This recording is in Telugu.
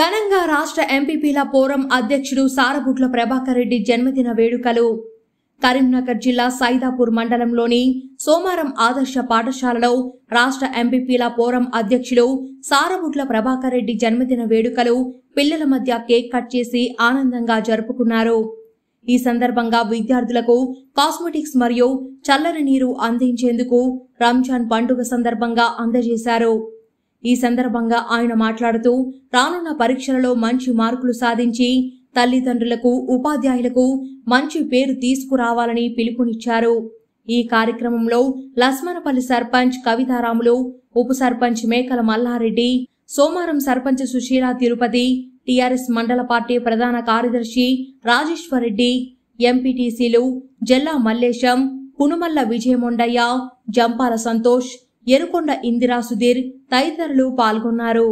ఘనంగా రాష్ట్ర ఎంపీపీల పోరం అధ్యక్షుడు సారబుట్ల ప్రభాకర్ రెడ్డి జన్మదిన వేడుకలు కరీంనగర్ జిల్లా సైదాపూర్ మండలంలోని సోమారం ఆదర్శ పాఠశాలలో రాష్ట్ర ఎంపీపీల పోరం అధ్యక్షులు సారబుట్ల ప్రభాకర్ రెడ్డి జన్మదిన వేడుకలు పిల్లల మధ్య కేక్ కట్ చేసి ఆనందంగా జరుపుకున్నారు ఈ సందర్భంగా విద్యార్థులకు కాస్మెటిక్స్ మరియు చల్లని నీరు అందించేందుకు రంజాన్ పండుగ సందర్భంగా అందజేశారు ఈ సందర్భంగా ఆయన మాట్లాడుతూ రానున్న పరీక్షలలో మంచి మార్కులు సాధించి తల్లిదండ్రులకు ఉపాధ్యాయులకు మంచి పేరు తీసుకురావాలని పిలుపునిచ్చారు ఈ కార్యక్రమంలో లస్మనపల్లి సర్పంచ్ కవితారాములు ఉప సర్పంచ్ మేకల మల్లారెడ్డి సోమారం సర్పంచ్ సుశీల తిరుపతి టీఆర్ఎస్ మండల పార్టీ ప్రధాన కార్యదర్శి రెడ్డి ఎంపీటీసీలు జల్లా మల్లేశం పునుమల్ల విజయమొండయ్య జంపాల సంతోష్ ఎరుకొండ ఇందిరా సుధీర్ తదితరులు పాల్గొన్నారు